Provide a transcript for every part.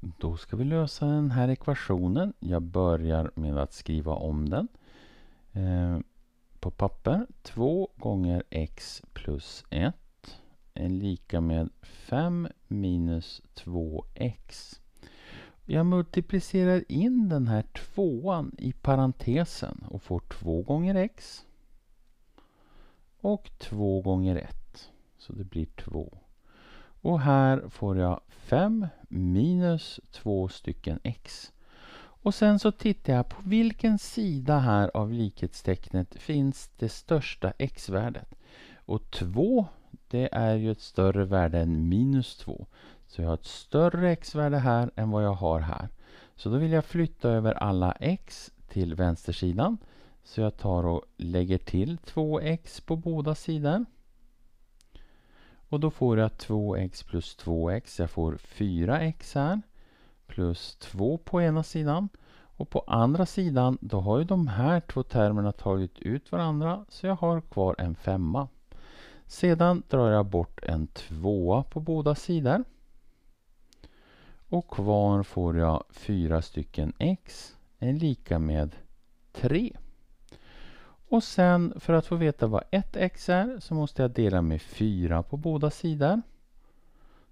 Då ska vi lösa den här ekvationen. Jag börjar med att skriva om den eh, på papper. 2 gånger x plus 1 är lika med 5 minus 2x. Jag multiplicerar in den här tvåan i parentesen och får 2 gånger x och 2 gånger 1. Så det blir 2. Och här får jag 5 minus 2 stycken x. Och sen så tittar jag på vilken sida här av likhetstecknet finns det största x-värdet. Och 2 det är ju ett större värde än minus 2. Så jag har ett större x-värde här än vad jag har här. Så då vill jag flytta över alla x till vänstersidan. Så jag tar och lägger till 2x på båda sidor. Och då får jag 2x plus 2x. Jag får 4x här. Plus 2 på ena sidan. Och på andra sidan, då har ju de här två termerna tagit ut varandra. Så jag har kvar en femma. Sedan drar jag bort en tvåa på båda sidor. Och kvar får jag fyra stycken x är lika med 3. Och sen för att få veta vad 1x är så måste jag dela med 4 på båda sidor.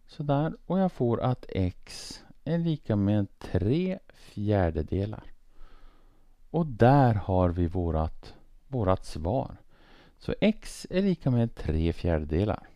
Sådär, och jag får att x är lika med 3 fjärdedelar. Och där har vi vårat, vårat svar. Så x är lika med 3 fjärdedelar.